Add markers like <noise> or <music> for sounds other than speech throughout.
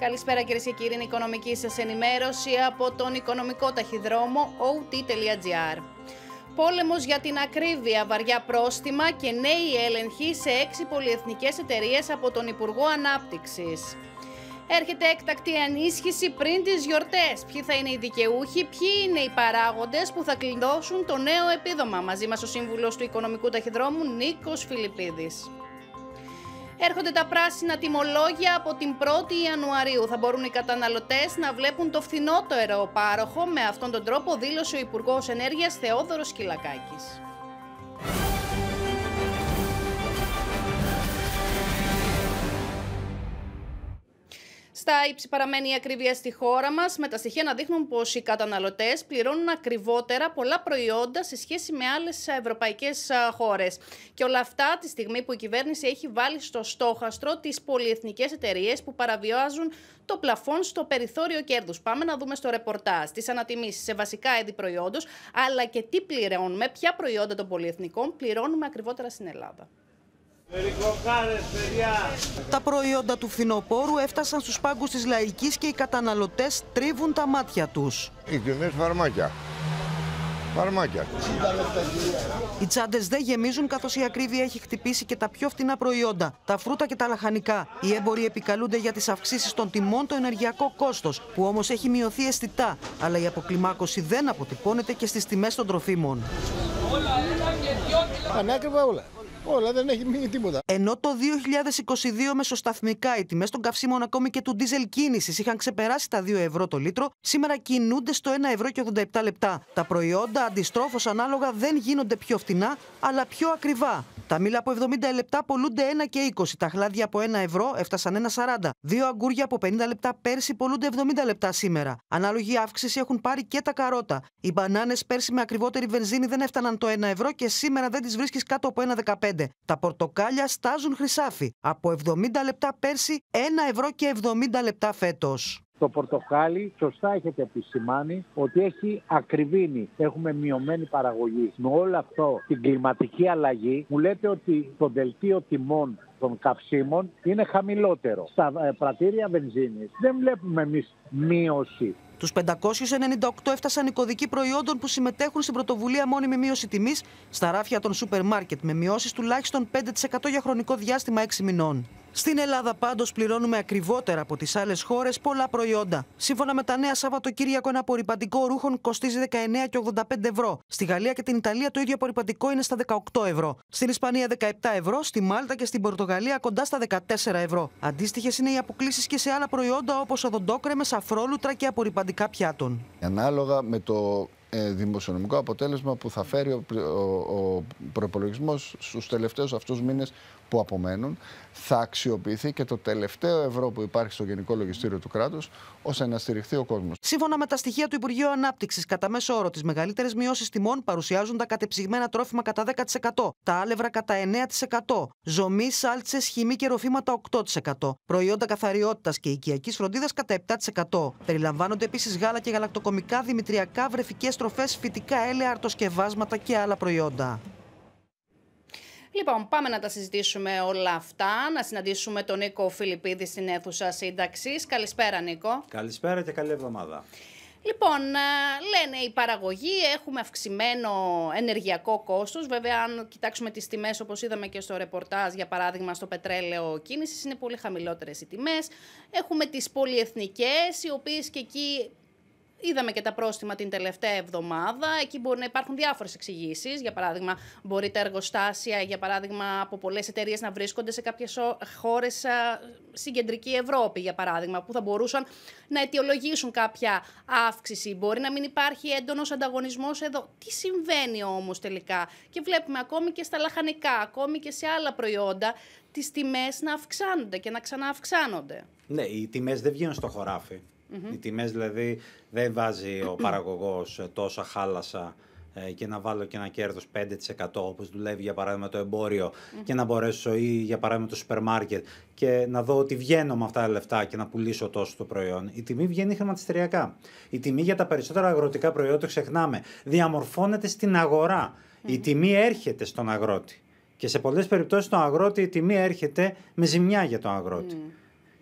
Καλησπέρα κυρίες και κύριοι, οικονομική σας ενημέρωση από τον οικονομικό ταχυδρόμο OT.gr. Πόλεμος για την ακρίβεια, βαριά πρόστιμα και νέοι έλεγχοι σε έξι πολυεθνικές εταιρείες από τον Υπουργό Ανάπτυξης. Έρχεται έκτακτη ανίσχυση πριν τις γιορτές. Ποιοι θα είναι οι δικαιούχοι, ποιοι είναι οι παράγοντες που θα κλειδώσουν το νέο επίδομα. Μαζί μας ο σύμβουλος του Οικονομικού Ταχυδρόμου Νίκος Φιλιππίδης έρχονται τα πράσινα τιμολόγια από την 1η Ιανουαρίου. Θα μπορούν οι καταναλωτές να βλέπουν το φθηνότερο πάροχο. Με αυτόν τον τρόπο δήλωσε ο Υπουργός Ενέργειας Θεόδωρος Κυλακάκης. η ύψη παραμένει η ακρίβεια στη χώρα μας, με τα στοιχεία να δείχνουν πως οι καταναλωτές πληρώνουν ακριβότερα πολλά προϊόντα σε σχέση με άλλες ευρωπαϊκές χώρες. Και όλα αυτά τη στιγμή που η κυβέρνηση έχει βάλει στο στόχαστρο τις πολυεθνικές εταιρείες που παραβιάζουν το πλαφόν στο περιθώριο κέρδους. Πάμε να δούμε στο ρεπορτάζ τις ανατιμήσεις σε βασικά είδη προϊόντος, αλλά και τι πληρώνουμε, ποια προϊόντα των πολυεθνικών πληρώνουμε ακριβότερα στην Ελλάδα. Τα προϊόντα του φθινοπόρου έφτασαν στους πάγκους της Λαϊκής και οι καταναλωτές τρίβουν τα μάτια τους. Οι τιμές φαρμάκια. Φαρμάκια. Οι τσάντες δεν γεμίζουν καθώς η ακρίβεια έχει χτυπήσει και τα πιο φθηνά προϊόντα, τα φρούτα και τα λαχανικά. Οι έμποροι επικαλούνται για τις αυξήσεις των τιμών το ενεργειακό κόστος, που όμως έχει μειωθεί αισθητά. Αλλά η αποκλιμάκωση δεν αποτυπώνεται και στις τιμές των τροφίμων. Ανέκριβα όλα. Όλα δεν έχει μείνει τίποτα. Ενώ το 2022 μεσοσταθμικά οι τιμές των καυσίμων ακόμη και του ντίζελ κίνησης είχαν ξεπεράσει τα 2 ευρώ το λίτρο, σήμερα κινούνται στο 1 ευρώ και 87 λεπτά. Τα προϊόντα αντιστρόφως ανάλογα δεν γίνονται πιο φτηνά, αλλά πιο ακριβά. Τα μήλα από 70 λεπτά πολλούνται 1 και 20. Τα χλάδια από 1 ευρώ έφτασαν 1,40. Δύο αγκούρια από 50 λεπτά πέρσι πολλούνται 70 λεπτά σήμερα. Ανάλογη αύξηση έχουν πάρει και τα καρότα. Οι μπανάνες πέρσι με ακριβότερη βενζίνη δεν έφταναν το 1 ευρώ και σήμερα δεν τις βρίσκεις κάτω από 1,15 τα πορτοκάλια στάζουν χρυσάφι από 70 λεπτά πέρσι 1 ευρώ και 70 λεπτά φέτος. Το πορτοκάλι, σωστά έχετε επισημάνει, ότι έχει ακριβήνει. Έχουμε μειωμένη παραγωγή. Με όλο αυτό, την κλιματική αλλαγή, μου λέτε ότι το δελτίο τιμών των καυσίμων είναι χαμηλότερο. Στα ε, πρατήρια βενζίνης δεν βλέπουμε εμείς μείωση. Τους 598 έφτασαν οι κωδικοί προϊόντων που συμμετέχουν στην πρωτοβουλία μόνιμη μείωση τιμής στα ράφια των σούπερ μάρκετ με μειώσεις τουλάχιστον 5% για χρονικό διάστημα 6 μηνών. Στην Ελλάδα πάντως πληρώνουμε ακριβότερα από τις άλλες χώρες πολλά προϊόντα. Σύμφωνα με τα νέα Σαββατοκύριακο, ένα απορριπαντικό ρούχων κοστίζει 19,85 ευρώ. Στη Γαλλία και την Ιταλία το ίδιο απορριπαντικό είναι στα 18 ευρώ. Στην Ισπανία 17 ευρώ, στη Μάλτα και στην Πορτογαλία κοντά στα 14 ευρώ. Αντίστοιχες είναι οι αποκλήσεις και σε άλλα προϊόντα όπως οδοντόκρεμες, αφρόλουτρα και απορριπαντικά πιάτων. Ανάλογα με το ε, δημοσιονομικό αποτέλεσμα που θα φέρει ο, ο, ο προπολογισμό στους τελευταίους αυτούς μήνες που απομένουν. Θα αξιοποιηθεί και το τελευταίο ευρώ που υπάρχει στο Γενικό Λογιστήριο του κράτους, ώστε να στηριχθεί ο κόσμος. Σύμφωνα με τα στοιχεία του Υπουργείου Ανάπτυξης, κατά μέσο όρο, τι μεγαλύτερε μειώσει τιμών παρουσιάζουν τα κατεψυγμένα τρόφιμα κατά 10%, τα άλευρα κατά 9%, ζωμί, σάλτσες, χυμή και ροφήματα 8%, προϊόντα καθαριότητας και οικιακής φροντίδας κατά 7%. Περιλαμβάνονται επίσης γάλα και γαλακτοκομικά, δημητριακά, βρεφικές τροφές, φυτικά έλαια, αρτοσκευάσματα και άλλα προϊόντα. Λοιπόν, πάμε να τα συζητήσουμε όλα αυτά. Να συναντήσουμε τον Νίκο Φιλιππίδη στην αίθουσα σύνταξης. Καλησπέρα, Νίκο. Καλησπέρα και καλή εβδομάδα. Λοιπόν, ε, λένε οι παραγωγοί έχουμε αυξημένο ενεργειακό κόστος. Βέβαια, αν κοιτάξουμε τις τιμές, όπως είδαμε και στο ρεπορτάζ, για παράδειγμα, στο πετρέλαιο κίνησης, είναι πολύ χαμηλότερες οι τιμές. Έχουμε τις πολυεθνικές, οι οποίες και εκεί Είδαμε και τα πρόστιμα την τελευταία εβδομάδα. Εκεί μπορεί να υπάρχουν διάφορες εξηγήσεις. Για παράδειγμα, μπορεί τα εργοστάσια, για παράδειγμα, από πολλές εταιρείες να βρίσκονται σε κάποιες χώρε στην κεντρική Ευρώπη, για παράδειγμα, που θα μπορούσαν να αιτιολογήσουν κάποια αύξηση. Μπορεί να μην υπάρχει έντονος ανταγωνισμός εδώ. Τι συμβαίνει όμως τελικά. Και βλέπουμε ακόμη και στα λαχανικά, ακόμη και σε άλλα προϊόντα, τις τιμές να αυξάνονται και να ξανααυξάνονται. Ναι, οι τιμές δεν βγαίνουν στο χωράφι. Mm-hmm. Οι τιμές δηλαδή δεν βάζει ο <clears throat> παραγωγός τόσα χάλασα ε, και να βάλω και ένα κέρδος 5% όπως δουλεύει για παράδειγμα το εμποριο και να μπορέσω ή για παράδειγμα το σούπερ μάρκετ και να δω ότι βγαίνω με αυτά τα λεφτά και να πουλήσω τόσο το προϊόν. Η τιμή βγαίνει χρηματιστηριακά. Η τιμή για τα περισσότερα αγροτικά προϊόντα, ξεχνάμε, διαμορφώνεται στην αγορα Η τιμή έρχεται στον αγρότη. Και σε πολλές περιπτώσεις τον αγρότη η τιμή έρχεται με ζημιά για τον αγρότη.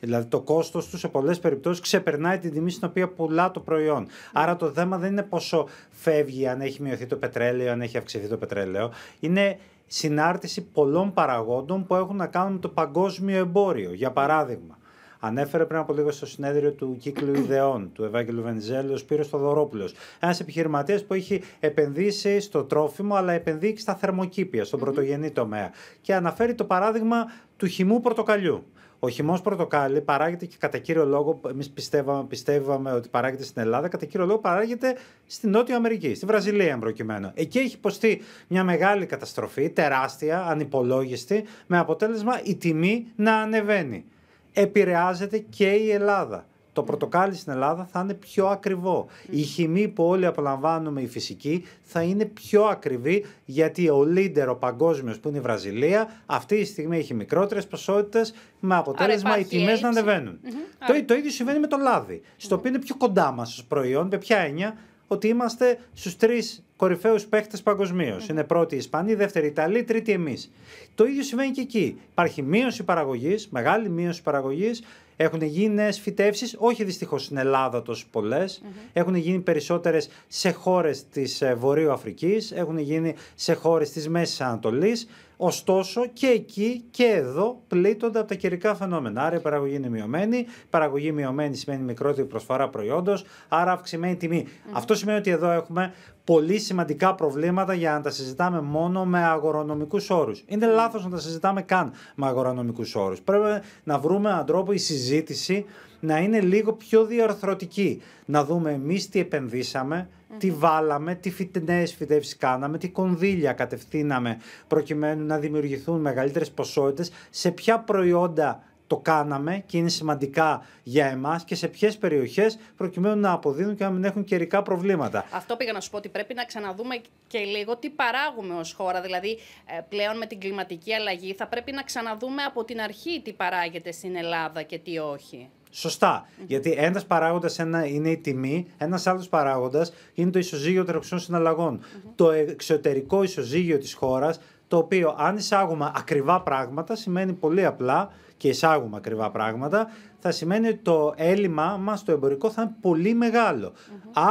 Δηλαδή το κόστος του σε πολλές περιπτώσεις ξεπερνάει την τιμή στην οποία πουλά το προϊόν. Άρα το θέμα δεν είναι πόσο φεύγει αν έχει μειωθεί το πετρέλαιο, αν έχει αυξηθεί το πετρέλαιο. Είναι συνάρτηση πολλών παραγόντων που έχουν να κάνουν με το παγκόσμιο εμπόριο. Για παράδειγμα, Ανέφερε πριν από λίγο στο συνέδριο του κύκλου ιδεών του Ευάγγελου Βενιζέλου, ο Σπύρος Θοδωρόπουλος. Ένας επιχειρηματίας που έχει επενδύσει στο τρόφιμο, αλλά επενδύει και στα θερμοκήπια, στον πρωτογενή τομέα. Και αναφέρει το παράδειγμα του χυμού πορτοκαλιού. Ο χυμός πορτοκάλι παράγεται και κατά κύριο λόγο, εμείς πιστεύαμε, πιστεύαμε ότι παράγεται στην Ελλάδα, κατά κύριο λόγο παράγεται στην Νότια Αμερική, στη Βραζιλία προκειμένου. Εκεί έχει υποστεί μια μεγάλη καταστροφή, τεράστια, ανυπολόγιστη, με αποτέλεσμα η τιμή να ανεβαίνει. Επηρεάζεται και η Ελλάδα. Το πορτοκάλι στην Ελλάδα θα είναι πιο ακριβό. Η χυμή που όλοι απολαμβάνουμε, η φυσική, θα είναι πιο ακριβή γιατί ο leader, ο παγκόσμιος που είναι η Βραζιλία, αυτή τη στιγμή έχει μικρότερες ποσότητες με αποτέλεσμα οι τιμές να ανεβαινουν Το, το ίδιο συμβαίνει με το λάδι, στο οποίο είναι πιο κοντά μας ως προϊόν, με ποια έννοια, ότι είμαστε στους τρεις κορυφαίους παίχτε παγκοσμίω. Είναι πρώτη η Ισπανία, δεύτερη η Ιταλία, τρίτη εμείς. Το ίδιο συμβαίνει και εκεί. Υπάρχει μείωση παραγωγής, μεγάλη μείωση παραγωγής έχουν γίνει φυτεύσει, όχι δυστυχώς στην Ελλάδα τόσο Έχουν γίνει περισσότερες σε χώρες της ε, Βορείου Αφρικής, έχουν γίνει σε χώρες της Μέσης Ανατολής. Ωστόσο και εκεί και εδώ πλήττονται από τα καιρικά φαινόμενα. Άρα η παραγωγή είναι μειωμένη. παραγωγή μειωμένη σημαίνει μικρότερη προσφορά προϊόντος, άρα αυξημένη τιμή. Αυτό σημαίνει ότι εδώ έχουμε πολύ σημαντικά προβλήματα για να τα συζητάμε μόνο με αγορονομικού όρους. Είναι λάθος να τα συζητάμε καν με αγορονομικού όρους. Πρέπει να βρούμε έναν τρόπο η συζήτηση να είναι λίγο πιο διαρθρωτική. Να δούμε εμείς τι επενδυσαμε τι βάλαμε, τι νέε φυτεύσεις κάναμε, τι κονδύλια κατευθύναμε προκειμένου να δημιουργηθούν μεγαλύτερες ποσότητες, σε ποια προϊόντα το κάναμε και είναι σημαντικά για εμάς και σε ποιες περιοχές προκειμένου να αποδίδουν και να μην έχουν καιρικά προβλήματα. Αυτό πήγα να σου πω ότι πρέπει να ξαναδούμε και λίγο τι παράγουμε ως χώρα. Δηλαδή, ε, πλέον με την κλιματική αλλαγή, θα πρέπει να ξαναδούμε από την αρχή τι παράγεται στην Ελλάδα και τι όχι σωστα Γιατί ένας παράγοντας είναι η τιμή, ένας άλλος παράγοντας είναι το ισοζύγιο τρεχουσών Το εξωτερικό ισοζύγιο της χώρας, το οποίο αν εισάγουμε ακριβά πράγματα, σημαίνει πολύ απλά και εισάγουμε ακριβά πράγματα, θα σημαίνει ότι το έλλειμμα μας το εμπορικό θα είναι πολύ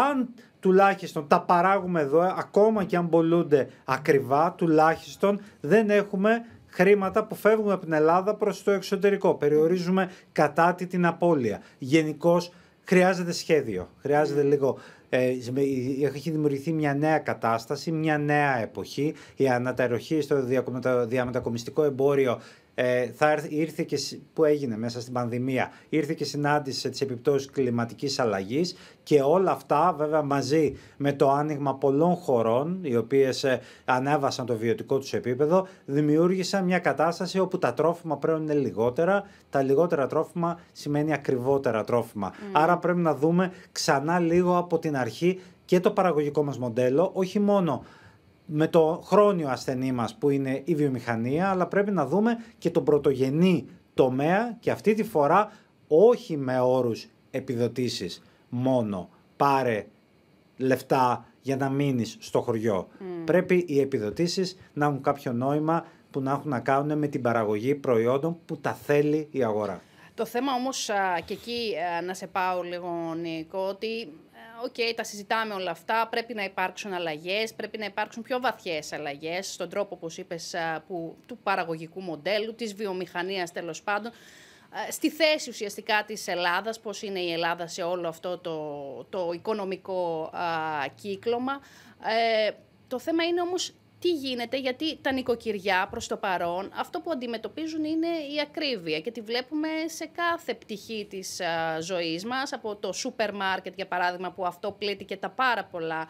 Αν τουλάχιστον τα παράγουμε εδώ, ακόμα και αν πολλούνται ακριβά, τουλάχιστον δεν έχουμε χρήματα που φεύγουν από την Ελλάδα προς το εξωτερικό. Περιορίζουμε κατά τη την απώλεια. Γενικώς χρειάζεται σχέδιο, χρειάζεται ναι. λίγο ε, έχει δημιουργηθεί μια νέα κατάσταση, μια νέα εποχή. Η αναταροχή στο διαμετακομιστικό εμπόριο ε, θα ήρθε και, που έγινε μέσα στην πανδημία, ήρθε και συνάντησε τις επιπτώσεις κλιματικής αλλαγής και όλα αυτά βέβαια μαζί με το άνοιγμα πολλών χωρών, οι οποίες ε, ανέβασαν το βιωτικό τους επίπεδο, δημιούργησαν μια κατάσταση όπου τα τρόφιμα πρέπει είναι λιγότερα, τα λιγότερα τρόφιμα σημαίνει ακριβότερα τρόφιμα. Άρα πρέπει να δούμε ξανά λίγο από την αρχή και το παραγωγικό μας μοντέλο, όχι μόνο με το χρόνιο ασθενή μας που είναι η βιομηχανία, αλλά πρέπει να δούμε και τον πρωτογενή τομέα και αυτή τη φορά όχι με όρους επιδοτήσεις μόνο πάρε λεφτά για να μείνεις στο χωριό. Mm. Πρέπει οι επιδοτήσεις να έχουν κάποιο νόημα που να έχουν να κάνουν με την παραγωγή προϊόντων που τα θέλει η αγορά. Το θέμα όμως, και εκεί να σε πάω λίγο Νίκο, ότι οκ, okay, τα συζητάμε όλα αυτά, πρέπει να υπάρξουν αλλαγές, πρέπει να υπάρξουν πιο βαθίε αλλαγές στον τρόπο, που είπε, του παραγωγικού μοντέλου, της βιομηχανίας τέλος πάντων, στη θέση ουσιαστικά της Ελλάδας, πώς είναι η Ελλάδα σε όλο αυτό το, το οικονομικό κύκλωμα. Ε, το θέμα είναι όμως τι γίνεται, γιατί τα νοικοκυριά προς το παρόν αυτό που αντιμετωπίζουν είναι η ακρίβεια και τη βλέπουμε σε κάθε πτυχή της α, ζωής μας, από το σούπερ μάρκετ για παράδειγμα που αυτό πλήττει και τα πάρα πολλά α,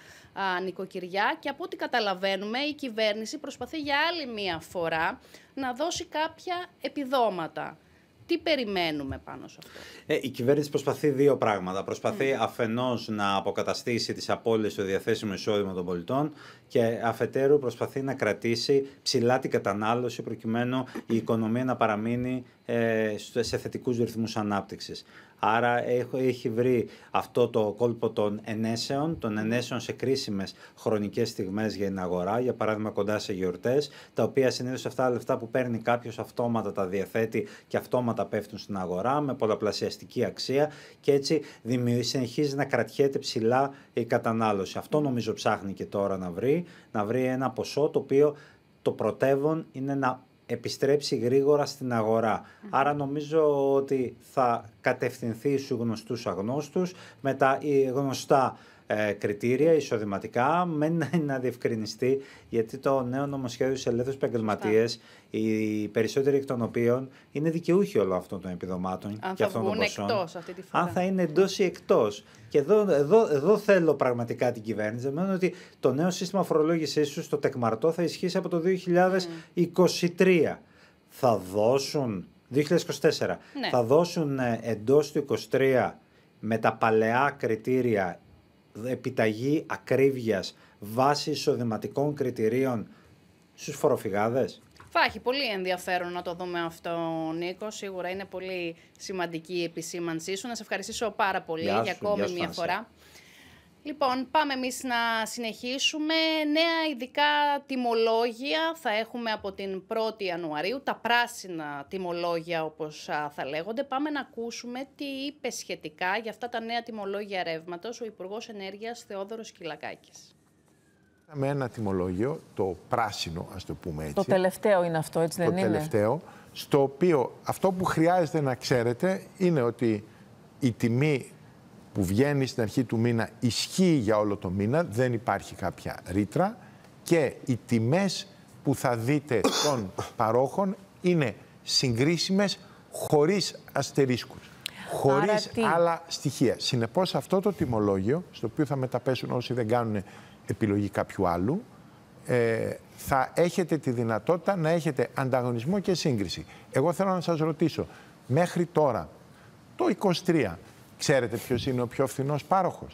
νοικοκυριά και από ό,τι καταλαβαίνουμε η κυβέρνηση προσπαθεί για άλλη μία φορά να δώσει κάποια επιδόματα τι περιμένουμε πάνω σε αυτό. Ε, η κυβέρνηση προσπαθεί δύο πράγματα. Προσπαθεί mm. αφενός να αποκαταστήσει τις απώλειες στο διαθέσιμο εισόδημα των πολιτών και αφετέρου προσπαθεί να κρατήσει ψηλά την κατανάλωση προκειμένου η οικονομία να παραμείνει ε, σε θετικούς ρυθμούς ανάπτυξης. Άρα έχει βρει αυτό το κόλπο των ενέσεων, των ενέσεων σε κρίσιμες χρονικές στιγμές για την αγορά, για παράδειγμα κοντά σε γιορτές, τα οποία συνήθως αυτά τα λεφτά που παίρνει κάποιος αυτόματα τα διαθέτει και αυτόματα πέφτουν στην αγορά με πολλαπλασιαστική αξία και έτσι συνεχίζει να κρατιέται ψηλά η κατανάλωση. Αυτό νομίζω ψάχνει και τώρα να βρει, να βρει ένα ποσό το οποίο το πρωτεύον είναι να επιστρέψει γρήγορα στην αγορα Άρα νομίζω ότι θα κατευθυνθεί στους γνωστούς αγνώστους, με τα γνωστά ε, κριτήρια εισοδηματικά μένει να διευκρινιστεί γιατί το νέο νομοσχέδιο σε ελεύθερους επαγγελματίες, οι περισσότεροι εκ των οποίων είναι δικαιούχοι όλων αυτών των επιδομάτων Αν και αυτών των ποσών. Εκτός αυτή τη φορά. Αν θα είναι εντός ή εκτός. Και εδώ, εδώ, θέλω πραγματικά την κυβέρνηση. Δεδομένου ότι το νέο σύστημα φορολόγησής τους, το τεκμαρτό, θα ισχύσει από το 2023. Θα δώσουν 2024. Ναι. Θα δώσουν ε, εντός του 2023 με τα παλαιά κριτήρια επιταγή ακρίβειας βάσει εισοδηματικών κριτηρίων στους φοροφυγάδες. Θα έχει πολύ ενδιαφέρον να το δούμε αυτό, Νίκο. Σίγουρα είναι πολύ σημαντική η επισήμανσή σου. Να σε ευχαριστήσω πάρα πολύ για ακόμη μια φορά. Λοιπόν, πάμε εμείς να συνεχίσουμε. Νέα ειδικά τιμολόγια θα έχουμε από την 1η Ιανουαρίου, τα πράσινα τιμολόγια όπως θα λέγονται. Πάμε να ακούσουμε τι είπε σχετικά για αυτά τα νέα τιμολόγια ρεύματος ο Υπουργός Ενέργειας Θεόδωρος Κυλακάκης. Με ένα τιμολόγιο, το πράσινο ας το πούμε έτσι. Το τελευταίο είναι αυτό, έτσι δεν είναι. Το τελευταίο, στο οποίο αυτό που χρειάζεται να ξέρετε είναι ότι η τιμή που βγαίνει στην αρχή του μήνα ισχύει για όλο το μήνα, δεν υπάρχει κάποια ρήτρα και οι τιμές που θα δείτε των παρόχων είναι συγκρίσιμες χωρίς αστερίσκους, χωρίς άλλα στοιχεία. Συνεπώς αυτό το τιμολόγιο, στο οποίο θα μεταπέσουν όσοι δεν κάνουν επιλογή κάποιου άλλου, ε, θα έχετε τη δυνατότητα να έχετε ανταγωνισμό και σύγκριση. Εγώ θέλω να σας ρωτήσω, μέχρι τώρα, το 23 Ξέρετε ποιος είναι ο πιο φθηνός πάροχος.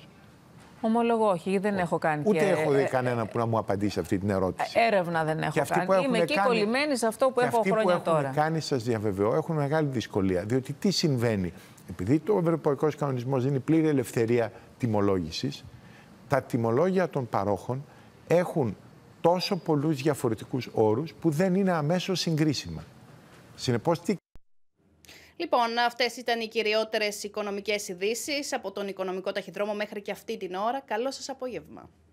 Ομολογώ, όχι, δεν έχω κάνει. Ούτε έχω δει ε, ε, κανένα που να μου απαντήσει αυτή την ερώτηση. Ε, έρευνα δεν έχω κάνει. Είμαι εκεί κάνει... κολλημένη σε αυτό που έχω χρόνια που έχουν τώρα. κάνει, σας διαβεβαιώ, έχουν μεγάλη δυσκολία. Διότι τι συμβαίνει. Επειδή το Ευρωπαϊκός Κανονισμός δίνει πλήρη ελευθερία τιμολόγησης, τα τιμολόγια των παρόχων έχουν τόσο πολλούς διαφορετικούς όρους που δεν είναι αμέσως συγκρίσιμα. Συνεπώς, τι Λοιπόν, αυτές ήταν οι κυριότερες οικονομικές ειδήσεις από τον οικονομικό ταχυδρόμο μέχρι και αυτή την ώρα. Καλό σας απόγευμα.